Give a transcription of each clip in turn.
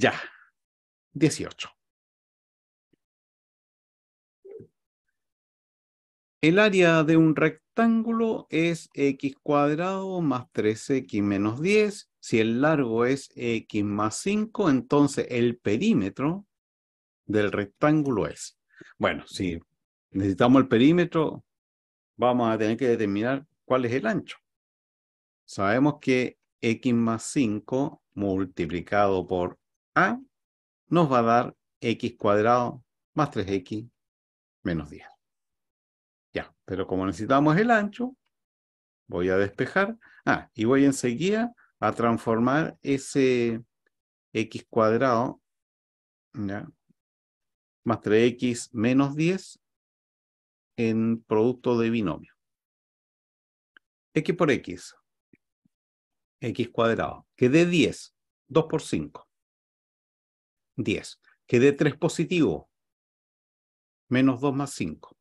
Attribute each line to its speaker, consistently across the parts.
Speaker 1: Ya, 18. El área de un rectángulo es x cuadrado más 3x menos 10. Si el largo es x más 5, entonces el perímetro del rectángulo es. Bueno, si necesitamos el perímetro, vamos a tener que determinar cuál es el ancho. Sabemos que x más 5 multiplicado por nos va a dar x cuadrado más 3x menos 10. Ya, pero como necesitamos el ancho, voy a despejar. Ah, y voy enseguida a transformar ese x cuadrado, más 3x menos 10, en producto de binomio. x por x, x cuadrado, que dé 10, 2 por 5. 10. Quedé 3 positivo. Menos 2 más 5.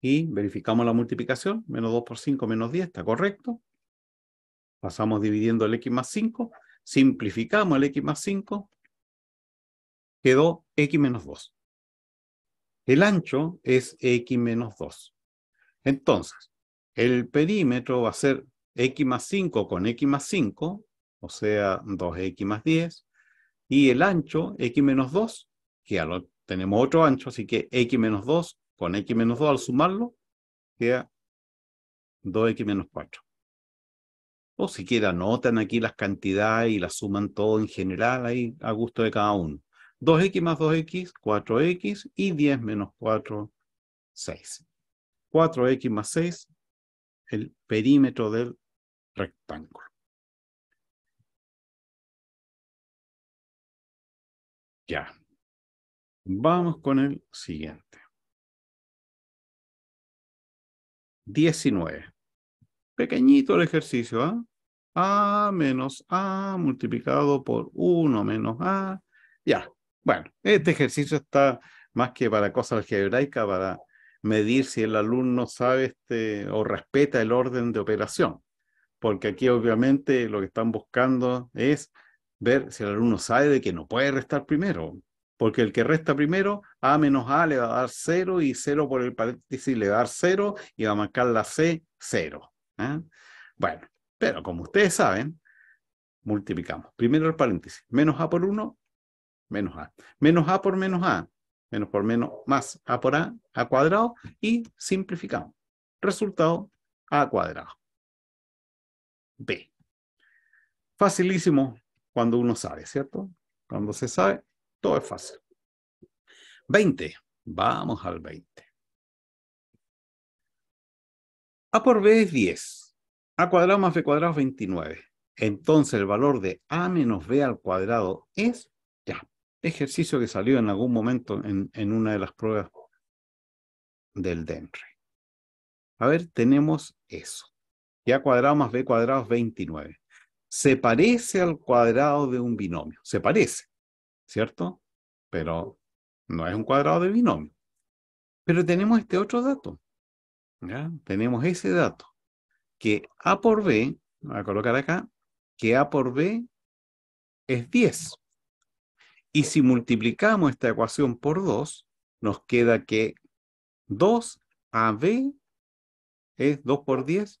Speaker 1: Y verificamos la multiplicación. Menos 2 por 5 menos 10. Está correcto. Pasamos dividiendo el x más 5. Simplificamos el x más 5. Quedó x menos 2. El ancho es x menos 2. Entonces, el perímetro va a ser x más 5 con x más 5, o sea, 2x más 10, y el ancho x menos 2, que tenemos otro ancho, así que x menos 2 con x menos 2 al sumarlo, queda 2x menos 4. O si siquiera anotan aquí las cantidades y las suman todo en general ahí a gusto de cada uno. 2x más 2x, 4x y 10 menos 4, 6. 4x más 6, el perímetro del rectángulo. Ya. Vamos con el siguiente. 19. Pequeñito el ejercicio, ¿ah? A menos A multiplicado por 1 menos A. Ya. Bueno, este ejercicio está más que para cosas algebraicas, para medir si el alumno sabe este, o respeta el orden de operación. Porque aquí obviamente lo que están buscando es ver si el alumno sabe de que no puede restar primero, porque el que resta primero, A menos A le va a dar 0 y 0 por el paréntesis le va a dar 0 y va a marcar la C 0. ¿ah? Bueno, pero como ustedes saben, multiplicamos. Primero el paréntesis, menos A por 1, menos A. Menos A por menos A, menos por menos más A por A, A cuadrado y simplificamos. Resultado A cuadrado. B. Facilísimo, cuando uno sabe, ¿cierto? Cuando se sabe, todo es fácil. 20. Vamos al 20. A por B es 10. A cuadrado más B cuadrado es 29. Entonces el valor de A menos B al cuadrado es ya. Ejercicio que salió en algún momento en, una de las pruebas del DENRE. A ver, tenemos eso. Y A cuadrado más B cuadrado es 29 se parece al cuadrado de un binomio, se parece, ¿cierto? Pero no es un cuadrado de binomio. Pero tenemos este otro dato, ¿ya? Tenemos ese dato, que A por B, voy a colocar acá, que A por B es 10. Y si multiplicamos esta ecuación por 2, nos queda que 2AB es 2 por 10,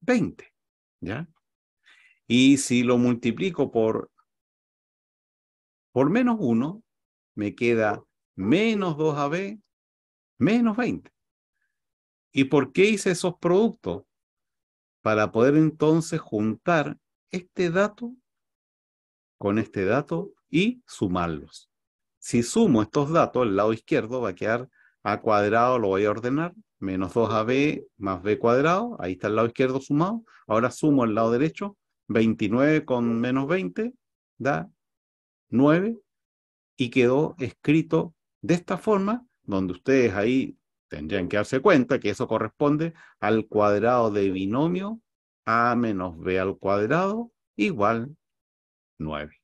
Speaker 1: 20. ¿Ya? Y si lo multiplico por, por menos 1, me queda menos 2AB, menos 20. ¿Y por qué hice esos productos? Para poder entonces juntar este dato con este dato y sumarlos. Si sumo estos datos, el lado izquierdo va a quedar a cuadrado, lo voy a ordenar, menos 2ab más b cuadrado, ahí está el lado izquierdo sumado. Ahora sumo el lado derecho, 29 con menos 20 da 9 y quedó escrito de esta forma, donde ustedes ahí tendrían que darse cuenta que eso corresponde al cuadrado de binomio a menos b al cuadrado igual 9,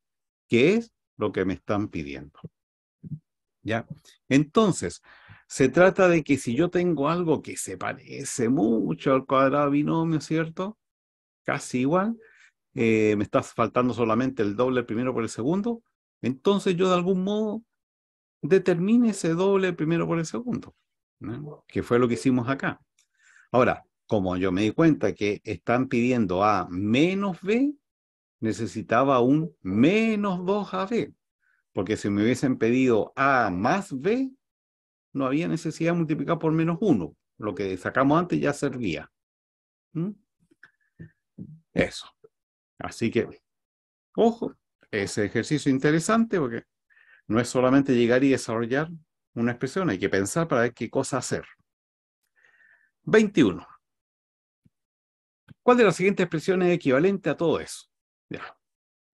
Speaker 1: que es lo que me están pidiendo. ¿Ya? Entonces, se trata de que si yo tengo algo que se parece mucho al cuadrado de binomio, ¿cierto? Casi igual, eh, me está faltando solamente el doble primero por el segundo, entonces yo de algún modo determine ese doble primero por el segundo, que fue lo que hicimos acá. Ahora, como yo me di cuenta que están pidiendo a menos b, necesitaba un menos 2 a b, porque si me hubiesen pedido a más b, no había necesidad de multiplicar por menos 1. Lo que sacamos antes ya servía. Eso. Así que, ojo, ese ejercicio interesante porque no es solamente llegar y desarrollar una expresión, hay que pensar para ver qué cosa hacer. 21. ¿Cuál de las siguientes expresiones es equivalente a todo eso?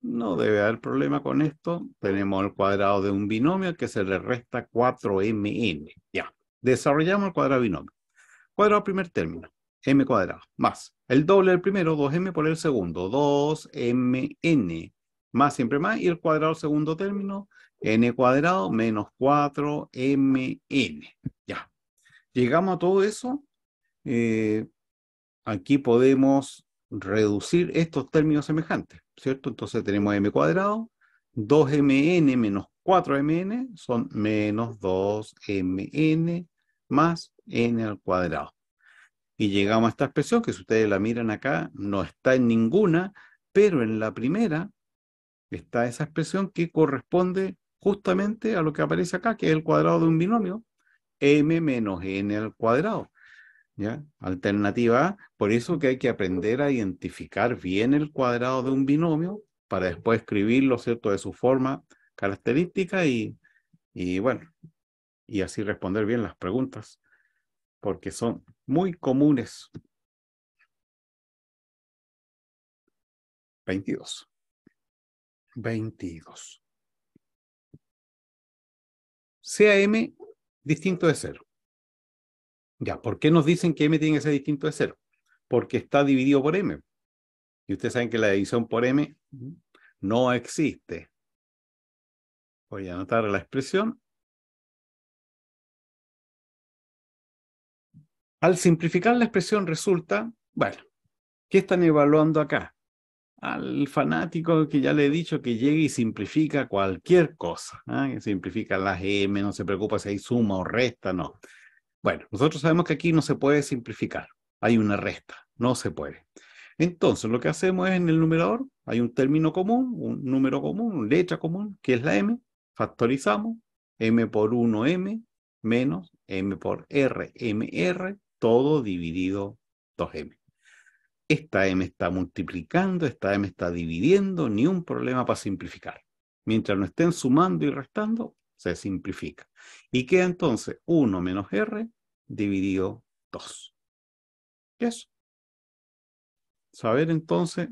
Speaker 1: No debe haber problema con esto. Tenemos el cuadrado de un binomio que se le resta 4mn. Ya. Desarrollamos el cuadrado binomio. Cuadrado primer término m cuadrado, más el doble del primero, 2m por el segundo, 2mn, más siempre más, y el cuadrado del segundo término, n cuadrado menos 4mn. Ya. Llegamos a todo eso. Eh, aquí podemos reducir estos términos semejantes, ¿cierto? Entonces tenemos m cuadrado, 2mn menos 4mn son menos 2mn más n al cuadrado y llegamos a esta expresión que si ustedes la miran acá, no está en ninguna, pero en la primera está esa expresión que corresponde justamente a lo que aparece acá, que es el cuadrado de un binomio, m menos n al cuadrado. ¿ya? Alternativa A, por eso que hay que aprender a identificar bien el cuadrado de un binomio para después escribirlo, ¿cierto?, de su forma característica y, y bueno, y así responder bien las preguntas porque son muy comunes. 22. 22. Sea M distinto de cero. Ya, ¿por qué nos dicen que M tiene que ser distinto de cero? Porque está dividido por M. Y ustedes saben que la división por M no existe. Voy a anotar la expresión. Al simplificar la expresión resulta, bueno, ¿qué están evaluando acá? Al fanático que ya le he dicho que llegue y simplifica cualquier cosa, ¿ah? que simplifica las M, no se preocupa si hay suma o resta, no. Bueno, nosotros sabemos que aquí no se puede simplificar, hay una resta, no se puede. Entonces, lo que hacemos es en el numerador, hay un término común, un número común, una letra común, que es la m, factorizamos, m por 1m, menos m por r, todo dividido 2m. Esta m está multiplicando, esta m está dividiendo, ni un problema para simplificar. Mientras no estén sumando y restando, se simplifica. Y queda entonces 1 menos r dividido 2. ¿Qué es? Saber entonces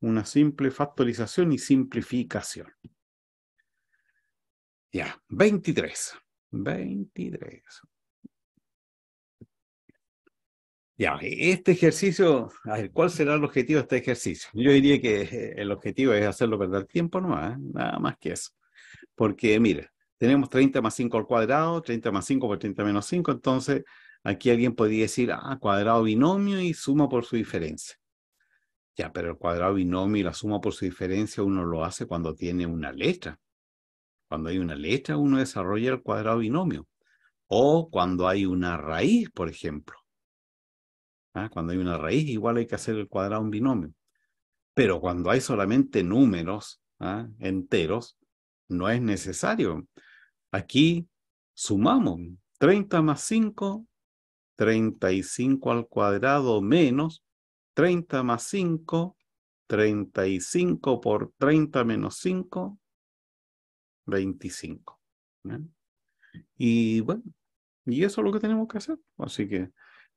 Speaker 1: una simple factorización y simplificación. Ya, 23. 23. Ya, este ejercicio, ¿cuál será el objetivo de este ejercicio? Yo diría que eh, el objetivo es hacerlo perder tiempo nomás, ¿eh? nada más que eso. Porque, mire, tenemos 30 más 5 al cuadrado, 30 más 5 por 30 menos 5, entonces aquí alguien podría decir, ah, cuadrado binomio y suma por su diferencia. Ya, pero el cuadrado binomio y la suma por su diferencia uno lo hace cuando tiene una letra. Cuando hay una letra, uno desarrolla el cuadrado binomio. O cuando hay una raíz, por ejemplo. ¿ah? Cuando hay una raíz, igual hay que hacer el cuadrado un binomio. Pero cuando hay solamente números ¿ah? enteros, no es necesario. Aquí sumamos 30 más 5, 35 al cuadrado menos 30 más 5, 35 por 30 menos 5, 25. Y bueno, y eso es lo que tenemos que hacer. Así que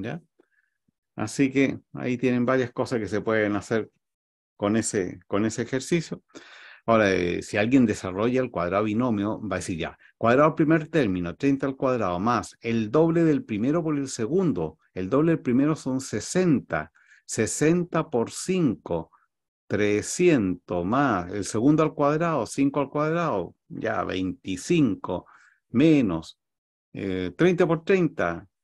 Speaker 1: ¿ya? Así que ahí tienen varias cosas que se pueden hacer con ese, con ese ejercicio. Ahora, eh, si alguien desarrolla el cuadrado binomio, va a decir ya, cuadrado primer término, 30 al cuadrado más, el doble del primero por el segundo, el doble del primero son 60, 60 por 5, 300 más, el segundo al cuadrado, 5 al cuadrado, ya 25, menos 30 eh, por 30,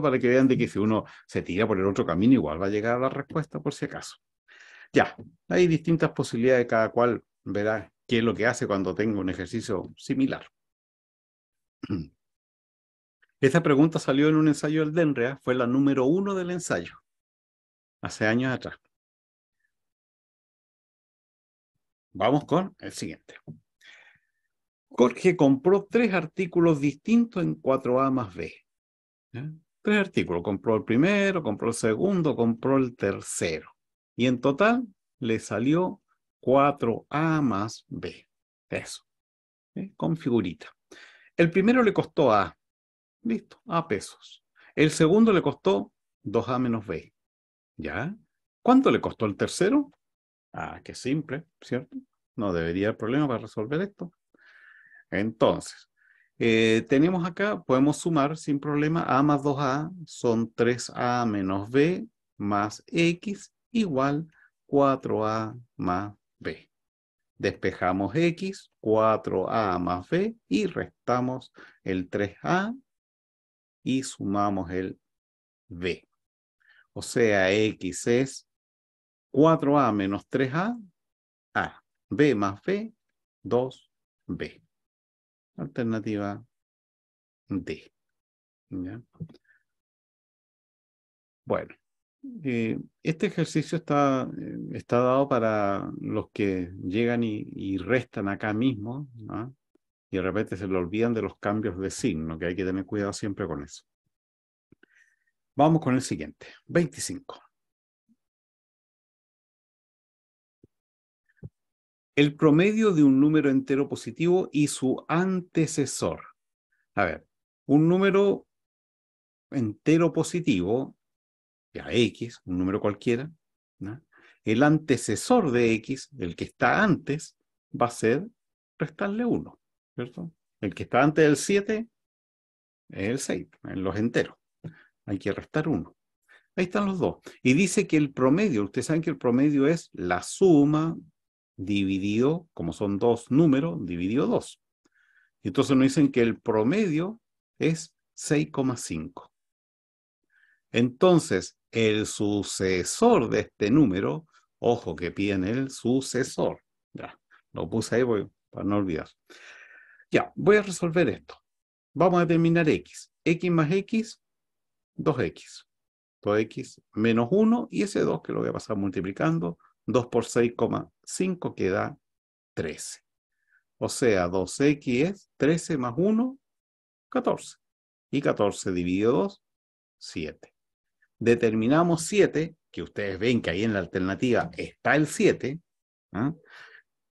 Speaker 1: para que vean de que si uno se tira por el otro camino, igual va a llegar a la respuesta por si acaso. Ya, hay distintas posibilidades, cada cual verá qué es lo que hace cuando tenga un ejercicio similar. Esta pregunta salió en un ensayo del DENREA, fue la número uno del ensayo, hace años atrás. Vamos con el siguiente. Jorge compró tres artículos distintos en 4A más B tres artículos. Compró el primero, compró el segundo, compró el tercero. Y en total le salió 4A más B. Eso. ¿Eh? Con figurita. El primero le costó A. Listo, A pesos. El segundo le costó 2A menos B. ¿Ya? ¿Cuánto le costó el tercero? Ah, qué simple, ¿cierto? No debería haber problema para resolver esto. Entonces, eh, tenemos acá, podemos sumar sin problema A más 2A, son 3A menos B más X igual 4A más B. Despejamos X, 4A más B y restamos el 3A y sumamos el B. O sea, X es 4A menos 3A, A. B más B, 2B. Alternativa D. Bueno, eh, este ejercicio está, eh, está, dado para los que llegan y, restan acá mismo y de repente se le olvidan de los cambios de signo, que hay que tener cuidado siempre con eso. Vamos con el siguiente, 25. el promedio de un número entero positivo y su antecesor. A ver, un número entero positivo, ya X, un número cualquiera, el antecesor de X, el que está antes, va a ser restarle 1, ¿cierto? El que está antes del 7 es el 6, en los enteros. Hay que restar 1. Ahí están los dos. Y dice que el promedio, ustedes saben que el promedio es la suma dividido, como son dos números, dividido 2. Y entonces nos dicen que el promedio es 6,5. Entonces, el sucesor de este número, ojo que piden el sucesor. Ya, lo puse ahí para no olvidar. Ya, voy a resolver esto. Vamos a determinar x. x más x, 2x. 2x menos 1 y ese 2 que lo voy a pasar multiplicando 2 por 6,5 queda 13. O sea, 2x es 13 más 1, 14. Y 14 dividido 2, 7. Determinamos 7, que ustedes ven que ahí en la alternativa está el 7, ¿ah?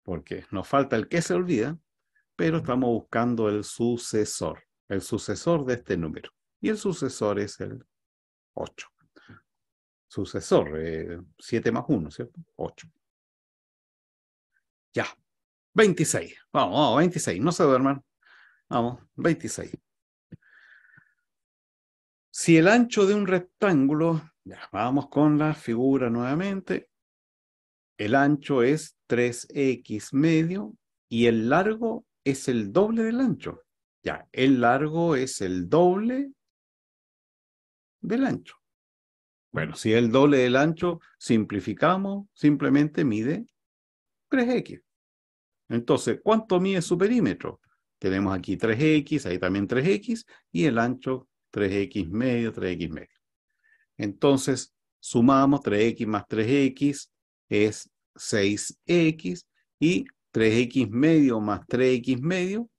Speaker 1: porque nos falta el que se olvida, pero estamos buscando el sucesor, el sucesor de este número. Y el sucesor es el 8 sucesor, eh, 7 más 1, ¿cierto? 8. Ya, 26. Vamos, vamos, 26. No se duerman. Vamos, 26. Si el ancho de un rectángulo, ya, vamos con la figura nuevamente. El ancho es 3x medio y el largo es el doble del ancho. Ya, el largo es el doble del ancho. Bueno, si es el doble del ancho, simplificamos, simplemente mide 3x. Entonces, ¿cuánto mide su perímetro? Tenemos aquí 3x, ahí también 3x, y el ancho 3x medio, 3x medio. Entonces, sumamos 3x más 3x es 6x, y 3x medio más 3x medio,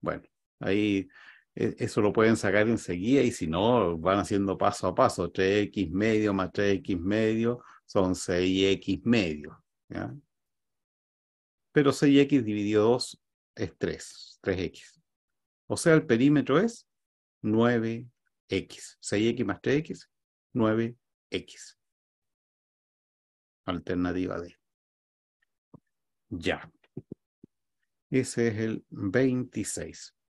Speaker 1: bueno, ahí e, eso lo pueden sacar enseguida y si no, van haciendo paso a paso, 3x medio más 3x medio son 6x medio. Pero 6x dividido 2 es 3, 3x. O sea, el perímetro es 9x. 6x más 3x, 9x. Alternativa D. Ya. Ese es el 26.